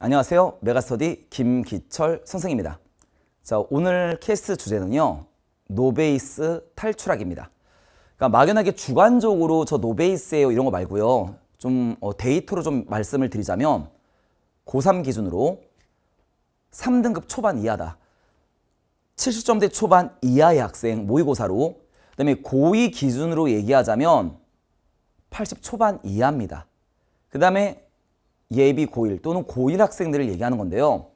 안녕하세요. 메가스터디 김기철 선생입니다. 자, 오늘 케이스 주제는요. 노베이스 탈출학입니다. 그러니까 막연하게 주관적으로 저 노베이스예요 이런 거 말고요. 좀 어, 데이터로 좀 말씀을 드리자면 고3 기준으로 3등급 초반 이하다. 70점대 초반 이하의 학생 모의고사로 그다음에 고2 기준으로 얘기하자면 80 초반 이하입니다. 그다음에 예비 고1 또는 고1 학생들을 얘기하는 건데요.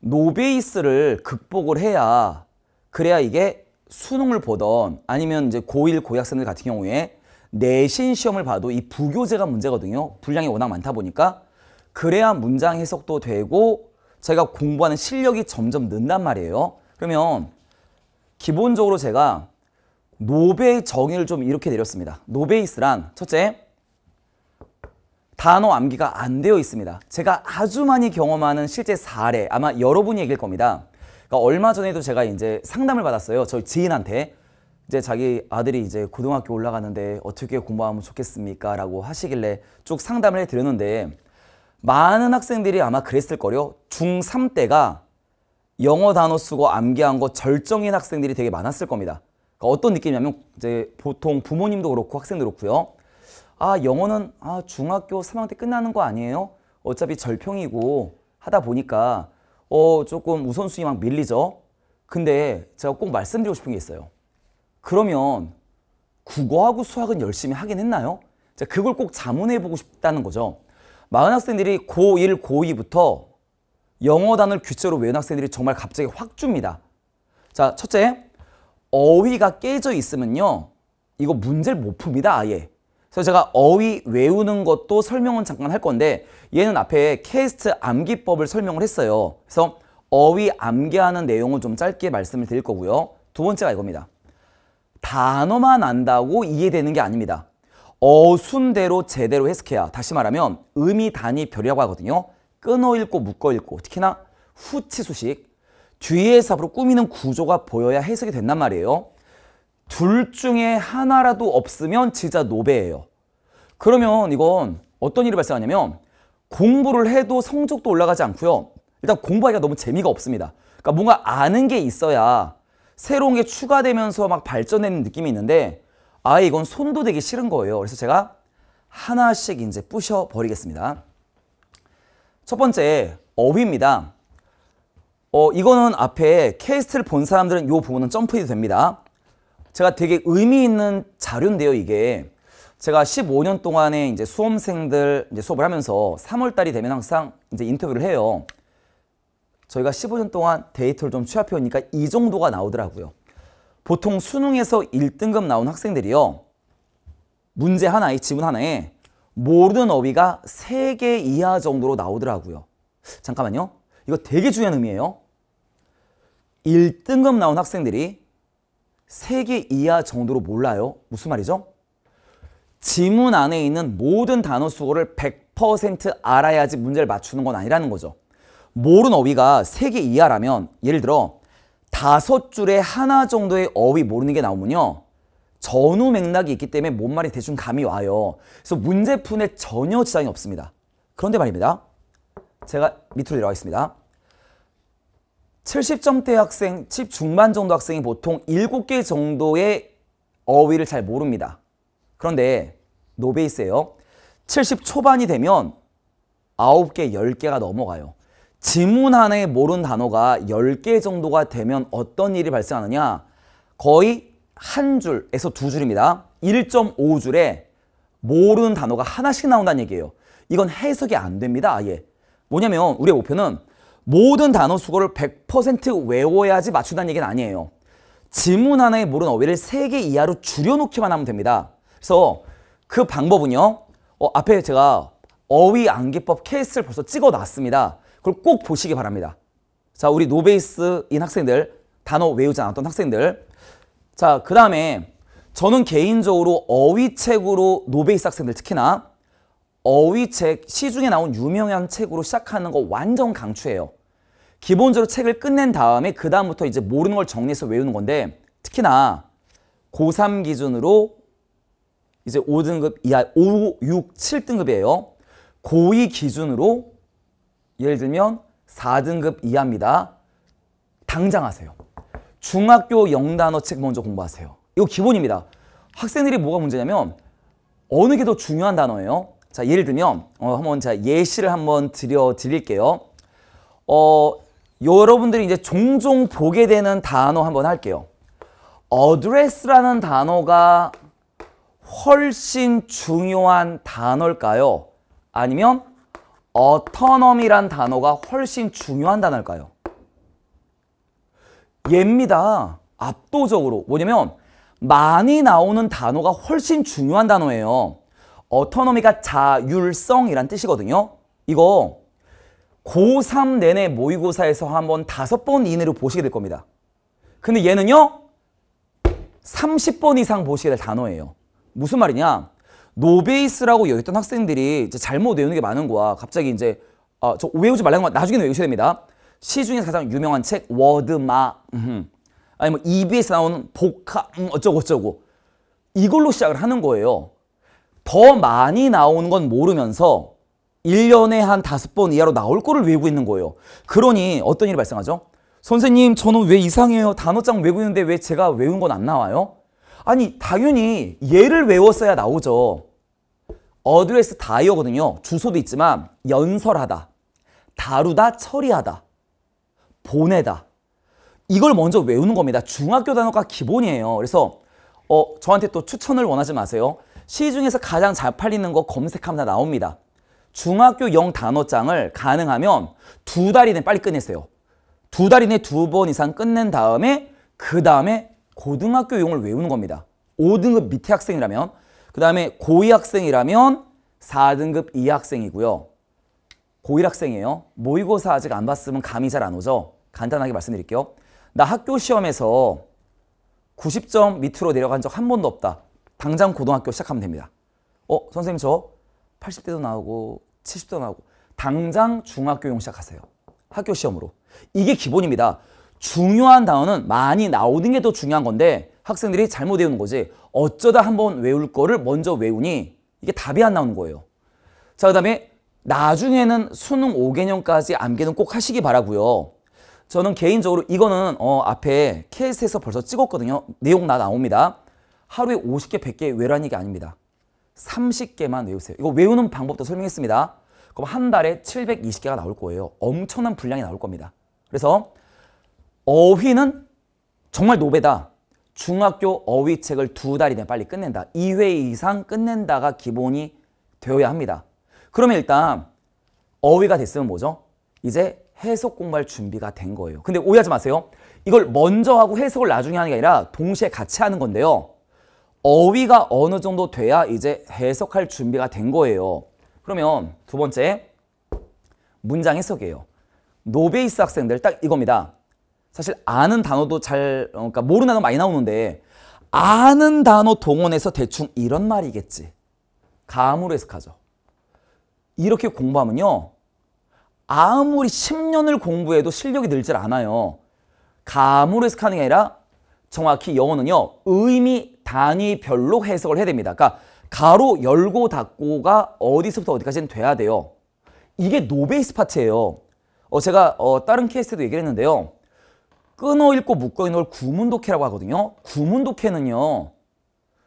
노베이스를 극복을 해야 그래야 이게 수능을 보던 아니면 이제 고1 고학생들 2 같은 경우에 내신 시험을 봐도 이 부교재가 문제거든요. 분량이 워낙 많다 보니까 그래야 문장 해석도 되고 제가 공부하는 실력이 점점 는단 말이에요. 그러면 기본적으로 제가 노베의 정의를 좀 이렇게 내렸습니다. 노베이스란 첫째 단어 암기가 안 되어 있습니다. 제가 아주 많이 경험하는 실제 사례 아마 여러분이 얘길 겁니다. 그러니까 얼마 전에도 제가 이제 상담을 받았어요. 저희 지인한테 이제 자기 아들이 이제 고등학교 올라갔는데 어떻게 공부하면 좋겠습니까? 라고 하시길래 쭉 상담을 해드렸는데 많은 학생들이 아마 그랬을 거요. 중3 때가 영어 단어 쓰고 암기한 거 절정인 학생들이 되게 많았을 겁니다. 그러니까 어떤 느낌이냐면 이제 보통 부모님도 그렇고 학생도 그렇고요. 아 영어는 아 중학교 3학년 때 끝나는 거 아니에요? 어차피 절평이고 하다 보니까 어 조금 우선순위 막 밀리죠. 근데 제가 꼭 말씀드리고 싶은 게 있어요. 그러면 국어하고 수학은 열심히 하긴 했나요? 자, 그걸 꼭 자문해 보고 싶다는 거죠. 많은 학생들이 고1, 고2부터 영어 단어를 규칙로 외운 학생들이 정말 갑자기 확 줍니다. 자, 첫째, 어휘가 깨져 있으면요. 이거 문제를 못 풉니다, 아예. 그래서 제가 어휘 외우는 것도 설명은 잠깐 할 건데 얘는 앞에 케이스트 암기법을 설명을 했어요. 그래서 어휘 암기하는 내용을좀 짧게 말씀을 드릴 거고요. 두 번째가 이겁니다. 단어만 안다고 이해되는 게 아닙니다. 어순대로 제대로 해석해야 다시 말하면 의미 단위 별이라고 하거든요. 끊어 읽고 묶어 읽고 특히나 후치 수식 뒤에 서앞으로 꾸미는 구조가 보여야 해석이 된단 말이에요. 둘 중에 하나라도 없으면 진짜 노베예요. 그러면 이건 어떤 일이 발생하냐면 공부를 해도 성적도 올라가지 않고요. 일단 공부하기가 너무 재미가 없습니다. 그러니까 뭔가 아는 게 있어야 새로운 게 추가되면서 막 발전되는 느낌이 있는데 아 이건 손도 되기 싫은 거예요. 그래서 제가 하나씩 이제 부셔버리겠습니다. 첫 번째 어휘입니다. 어, 이거는 앞에 케이스트를 본 사람들은 이 부분은 점프해도 됩니다. 제가 되게 의미 있는 자료인데요, 이게. 제가 15년 동안에 이제 수험생들 이제 수업을 하면서 3월 달이 되면 항상 이제 인터뷰를 해요. 저희가 15년 동안 데이터를 좀 취합해 오니까 이 정도가 나오더라고요. 보통 수능에서 1등급 나온 학생들이요. 문제 하나에 지문 하나에 모르는 어휘가 3개 이하 정도로 나오더라고요. 잠깐만요. 이거 되게 중요한 의미예요. 1등급 나온 학생들이 3개 이하 정도로 몰라요. 무슨 말이죠? 지문 안에 있는 모든 단어 수거를 100% 알아야지 문제를 맞추는 건 아니라는 거죠. 모른 어휘가 3개 이하라면 예를 들어 다섯 줄에 하나 정도의 어휘 모르는 게 나오면요. 전후 맥락이 있기 때문에 뭔 말이 대충 감이 와요. 그래서 문제 푼에 전혀 지장이 없습니다. 그런데 말입니다. 제가 밑으로 내려가겠습니다. 70점대 학생, 1 중반 정도 학생이 보통 7개 정도의 어휘를 잘 모릅니다. 그런데 노베이스에요70 초반이 되면 9개, 10개가 넘어가요. 지문 안에 모르는 단어가 10개 정도가 되면 어떤 일이 발생하느냐? 거의 한 줄에서 두 줄입니다. 1.5줄에 모르는 단어가 하나씩 나온다는 얘기예요. 이건 해석이 안 됩니다. 아예. 뭐냐면 우리의 목표는 모든 단어 수거를 100% 외워야지 맞춘다는 얘기는 아니에요. 지문 하나에 모른 어휘를 3개 이하로 줄여놓기만 하면 됩니다. 그래서 그 방법은요. 어, 앞에 제가 어휘 암기법 케이스를 벌써 찍어놨습니다. 그걸 꼭 보시기 바랍니다. 자, 우리 노베이스인 학생들, 단어 외우지 않았던 학생들. 자, 그 다음에 저는 개인적으로 어휘책으로 노베이스 학생들 특히나 어휘책, 시중에 나온 유명한 책으로 시작하는 거 완전 강추해요. 기본적으로 책을 끝낸 다음에 그 다음부터 이제 모르는 걸 정리해서 외우는 건데 특히나 고3 기준으로 이제 5등급 이하 5, 6, 7등급이에요. 고2 기준으로 예를 들면 4등급 이하입니다. 당장 하세요. 중학교 영단어 책 먼저 공부하세요. 이거 기본입니다. 학생들이 뭐가 문제냐면 어느 게 더 중요한 단어예요? 자, 예를 들면 어, 한번 자 예시를 한번 드려 드릴게요. 어, 여러분들이 이제 종종 보게 되는 단어 한번 할게요. address라는 단어가 훨씬 중요한 단어일까요? 아니면 autonomy란 단어가 훨씬 중요한 단어일까요? 예입니다 압도적으로. 뭐냐면 많이 나오는 단어가 훨씬 중요한 단어예요. 어터노미가 자율성이란 뜻이거든요. 이거 고3 내내 모의고사에서 한 번 다섯 번 이내로 보시게 될 겁니다. 근데 얘는요. 30번 이상 보시게 될 단어예요. 무슨 말이냐. 노베이스라고 여겼던 학생들이 이제 잘못 외우는 게 많은 거야. 갑자기 이제 아, 저 외우지 말라는 건 나중에 외우셔야 됩니다. 시중에서 가장 유명한 책 워드마 음, 아니 뭐 EBS 나오는 복합 음, 어쩌고 저쩌고 이걸로 시작을 하는 거예요. 더 많이 나오는 건 모르면서 1년에 한 5번 이하로 나올 거를 외우고 있는 거예요. 그러니 어떤 일이 발생하죠? 선생님 저는 왜 이상해요? 단어장 외우는데 고있왜 제가 외운 건 안 나와요? 아니 당연히 얘를 외웠어야 나오죠. 어드레스 다이어거든요. 주소도 있지만 연설하다, 다루다, 처리하다, 보내다. 이걸 먼저 외우는 겁니다. 중학교 단어가 기본이에요. 그래서 어, 저한테 또 추천을 원하지 마세요. 시중에서 가장 잘 팔리는 거 검색하면 다 나옵니다. 중학교 영 단어장을 가능하면 두 달 이내 빨리 끝내세요. 두 달 이내 두 번 이상 끝낸 다음에 그 다음에 고등학교 용을 외우는 겁니다. 5등급 밑에 학생이라면 그 다음에 고2 학생이라면 4등급 2 학생이고요. 고1 학생이에요. 모의고사 아직 안 봤으면 감이 잘 안 오죠. 간단하게 말씀드릴게요. 나 학교 시험에서 90점 밑으로 내려간 적 한 번도 없다. 당장 고등학교 시작하면 됩니다. 어, 선생님 저 80대도 나오고 70도 대 나오고 당장 중학교용 시작하세요. 학교 시험으로. 이게 기본입니다. 중요한 단어는 많이 나오는 게 더 중요한 건데 학생들이 잘못 외우는 거지 어쩌다 한번 외울 거를 먼저 외우니 이게 답이 안 나오는 거예요. 자, 그 다음에 나중에는 수능 5개년까지 암기는 꼭 하시기 바라고요. 저는 개인적으로 이거는 어, 앞에 케이스에서 벌써 찍었거든요. 내용 나 나옵니다. 하루에 50개, 100개 외라는 얘기 아닙니다. 30개만 외우세요. 이거 외우는 방법도 설명했습니다. 그럼 한 달에 720개가 나올 거예요. 엄청난 분량이 나올 겁니다. 그래서 어휘는 정말 노베다. 중학교 어휘책을 두 달 이내 빨리 끝낸다. 2회 이상 끝낸다가 기본이 되어야 합니다. 그러면 일단 어휘가 됐으면 뭐죠? 이제 해석 공부할 준비가 된 거예요. 근데 오해하지 마세요. 이걸 먼저 하고 해석을 나중에 하는 게 아니라 동시에 같이 하는 건데요. 어휘가 어느 정도 돼야 이제 해석할 준비가 된 거예요. 그러면 두 번째 문장 해석이에요. 노베이스 학생들 딱 이겁니다. 사실 아는 단어도 잘 어, 그러니까 모르는 단어 많이 나오는데 아는 단어 동원해서 대충 이런 말이겠지. 감으로 해석하죠. 이렇게 공부하면요. 아무리 10년을 공부해도 실력이 늘질 않아요. 감으로 해석하는 게 아니라 정확히 영어는요. 의미 단위별로 해석을 해야 됩니다. 그러니까 가로 열고 닫고가 어디서부터 어디까지는 돼야 돼요. 이게 노베이스 파트예요. 어, 제가 어, 다른 케이스도 얘기를 했는데요. 끊어 읽고 묶어 읽는 걸 구문독해라고 하거든요. 구문독해는요.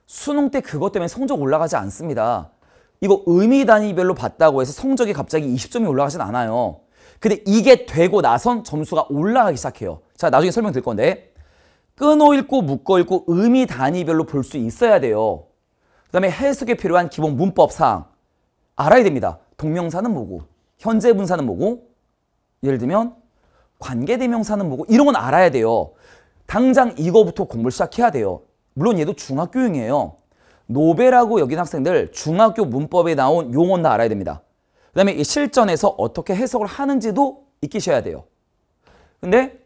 수능 때 그것 때문에 성적 올라가지 않습니다. 이거 의미 단위별로 봤다고 해서 성적이 갑자기 20점이 올라가진 않아요. 근데 이게 되고 나선 점수가 올라가기 시작해요. 자, 나중에 설명드릴 건데. 끊어 읽고 묶어 읽고 의미 단위별로 볼 수 있어야 돼요. 그 다음에 해석에 필요한 기본 문법 사항 알아야 됩니다. 동명사는 뭐고 현재 분사는 뭐고 예를 들면 관계대명사는 뭐고 이런 건 알아야 돼요. 당장 이거부터 공부를 시작해야 돼요. 물론 얘도 중학교용이에요. 노베라고 여긴 학생들 중학교 문법에 나온 용어는 다 알아야 됩니다. 그 다음에 실전에서 어떻게 해석을 하는지도 익히셔야 돼요. 근데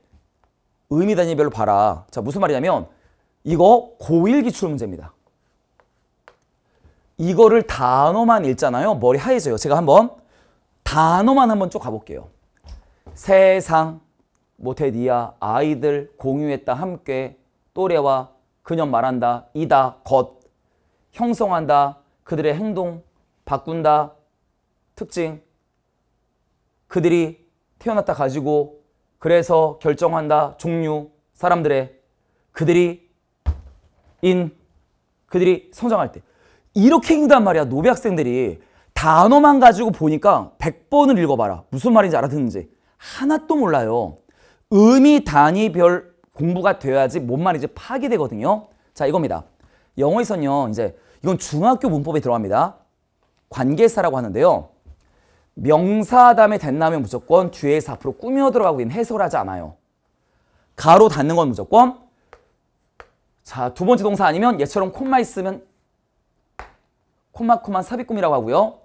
의미 단위별로 봐라. 자, 무슨 말이냐면 이거 고1 기출문제입니다. 이거를 단어만 읽잖아요. 머리 하얘져요. 제가 한번 단어만 한번 쭉 가볼게요. 세상, 모테디아, 아이들, 공유했다, 함께, 또래와 그녀 말한다, 이다, 것, 형성한다, 그들의 행동, 바꾼다, 특징, 그들이 태어났다 가지고 그래서 결정한다 종류 사람들의 그들이 인 그들이 성장할 때 이렇게 읽단 말이야 노비 학생들이 단어만 가지고 보니까 100번을 읽어봐라 무슨 말인지 알아듣는지 하나도 몰라요 의미 단위별 공부가 돼야지 뭔 말인지 파괴되거든요 자 이겁니다 영어에서는요 이제 이건 중학교 문법에 들어갑니다 관계사라고 하는데요 명사담에 된다면 무조건 뒤에서 앞으로 꾸며 들어가고 있는 해설하지 않아요. 가로 닫는 건 무조건 자, 두 번째 동사 아니면 얘처럼 콤마 있으면 콤마 콤마 삽입꿈이라고 하고요.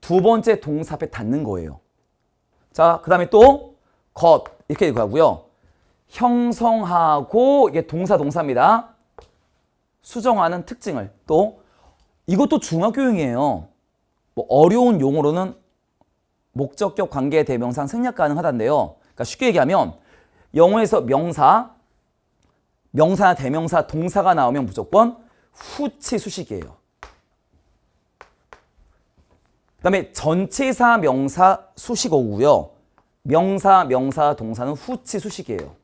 두 번째 동사 앞에 닿는 거예요. 자, 그 다음에 또것 이렇게 얘기하고요. 형성하고 이게 동사 동사입니다. 수정하는 특징을 또 이것도 중학교용이에요. 뭐 어려운 용어로는 목적격 관계 대명상 생략 가능하다는데요. 그러니까 쉽게 얘기하면 영어에서 명사, 명사나 대명사, 동사가 나오면 무조건 후치 수식이에요. 그 다음에 전체사 명사, 수식어고요. 명사, 명사, 동사는 후치 수식이에요.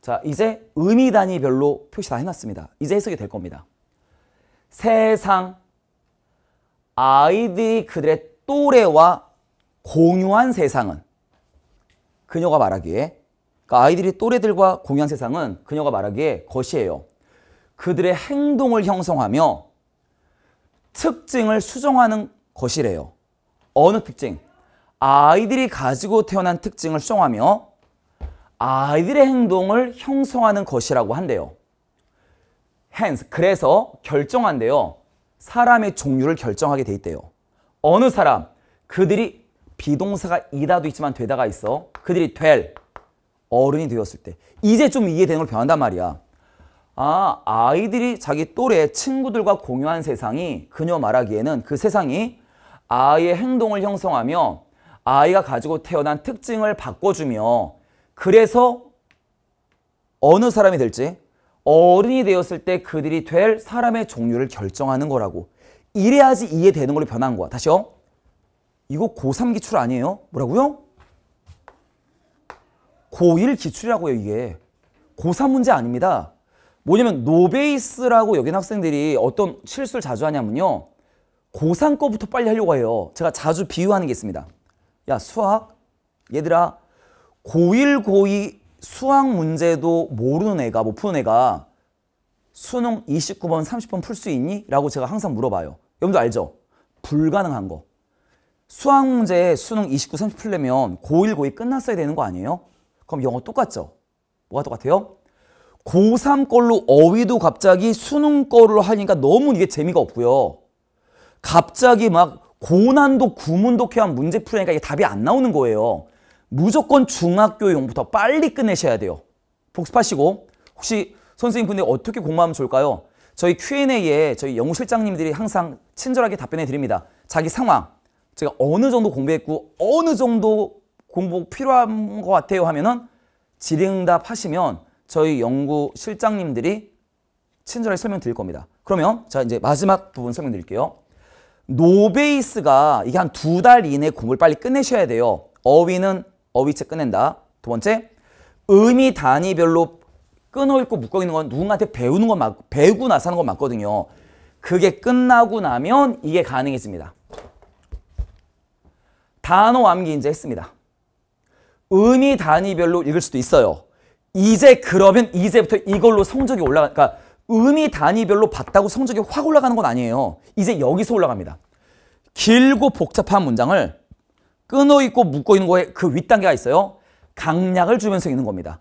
자, 이제 의미 단위별로 표시 다 해놨습니다. 이제 해석이 될 겁니다. 세상, 아이들이 그들의 또래와 공유한 세상은 그녀가 말하기에 그러니까 아이들이 또래들과 공유한 세상은 그녀가 말하기에 것이에요. 그들의 행동을 형성하며 특징을 수정하는 것이래요. 어느 특징? 아이들이 가지고 태어난 특징을 수정하며 아이들의 행동을 형성하는 것이라고 한대요. hence 그래서 결정한대요. 사람의 종류를 결정하게 돼 있대요. 어느 사람? 그들이 비동사가 이다도 있지만 되다가 있어. 그들이 될 어른이 되었을 때 이제 좀 이해되는 걸 변한단 말이야. 아, 아이들이 자기 또래 친구들과 공유한 세상이 그녀 말하기에는 그 세상이 아이의 행동을 형성하며 아이가 가지고 태어난 특징을 바꿔주며 그래서 어느 사람이 될지 어른이 되었을 때 그들이 될 사람의 종류를 결정하는 거라고 이래야지 이해되는 걸로 변한 거야. 다시요. 어? 이거 고3 기출 아니에요? 뭐라고요? 고1 기출이라고요 이게. 고3 문제 아닙니다. 뭐냐면 노베이스라고 여긴 학생들이 어떤 실수를 자주 하냐면요. 고3 거부터 빨리 하려고 해요. 제가 자주 비유하는 게 있습니다. 야 수학 얘들아 고1 고2 수학 문제도 모르는 애가 못 뭐 푸는 애가 수능 29번 30번 풀 수 있니? 라고 제가 항상 물어봐요. 여러분도 알죠? 불가능한 거. 수학 문제 수능 29, 30 풀려면 고1, 고2 끝났어야 되는 거 아니에요? 그럼 영어 똑같죠? 뭐가 똑같아요? 고3 걸로 어휘도 갑자기 수능 걸로 하니까 너무 이게 재미가 없고요. 갑자기 막 고난도 구문독해한 문제 풀으니까 이게 답이 안 나오는 거예요. 무조건 중학교용부터 빨리 끝내셔야 돼요. 복습하시고 혹시 선생님 근데 어떻게 공부하면 좋을까요? 저희 Q&A에 저희 영우 실장님들이 항상 친절하게 답변해 드립니다. 자기 상황, 제가 어느 정도 공부했고 어느 정도 공부 필요한 것 같아요 하면은 질의응답 하시면 저희 연구 실장님들이 친절하게 설명드릴 겁니다. 그러면 자 이제 마지막 부분 설명드릴게요. 노베이스가 이게 한 두 달 이내 공부를 빨리 끝내셔야 돼요. 어휘는 어휘책 끝낸다. 두 번째 의미 단위별로 끊어있고 묶어있는 건 누군가한테 배우는 건 맞, 배우고 나서 하는 건 맞거든요. 그게 끝나고 나면 이게 가능해집니다. 단어 암기 이제 했습니다. 의미 단위별로 읽을 수도 있어요. 이제 그러면 이제부터 이걸로 성적이 올라가 그러니까 의미 단위별로 봤다고 성적이 확 올라가는 건 아니에요. 이제 여기서 올라갑니다. 길고 복잡한 문장을 끊어 있고 묶어 있는 거에 그 윗단계가 있어요. 강약을 주면서 읽는 겁니다.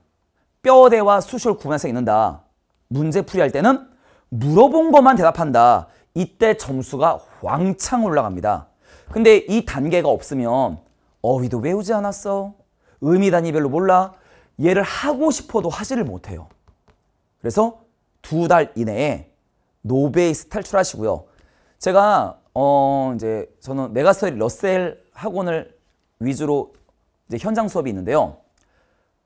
뼈대와 수술 구분해서 읽는다. 문제 풀이할 때는 물어본 것만 대답한다. 이때 점수가 왕창 올라갑니다. 근데 이 단계가 없으면 어휘도 외우지 않았어. 의미 단위별로 몰라. 얘를 하고 싶어도 하지를 못해요. 그래서 두 달 이내에 노베이스 탈출하시고요. 제가 어 이제 저는 메가스터리 러셀 학원을 위주로 이제 현장 수업이 있는데요.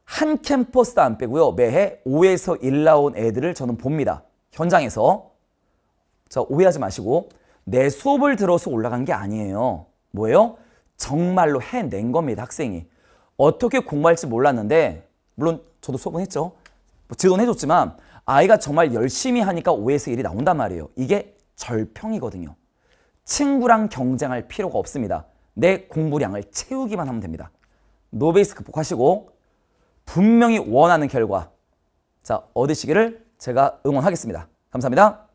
한 캠퍼스도 안 빼고요. 매해 5에서 1 나온 애들을 저는 봅니다. 현장에서. 저 오해하지 마시고 내 수업을 들어서 올라간 게 아니에요. 뭐예요? 정말로 해낸 겁니다. 학생이. 어떻게 공부할지 몰랐는데 물론 저도 수업은 했죠. 뭐 지도해줬지만 아이가 정말 열심히 하니까 오에서 1이 나온단 말이에요. 이게 절평이거든요. 친구랑 경쟁할 필요가 없습니다. 내 공부량을 채우기만 하면 됩니다. 노베이스 극복하시고 분명히 원하는 결과 자 얻으시기를 제가 응원하겠습니다. 감사합니다.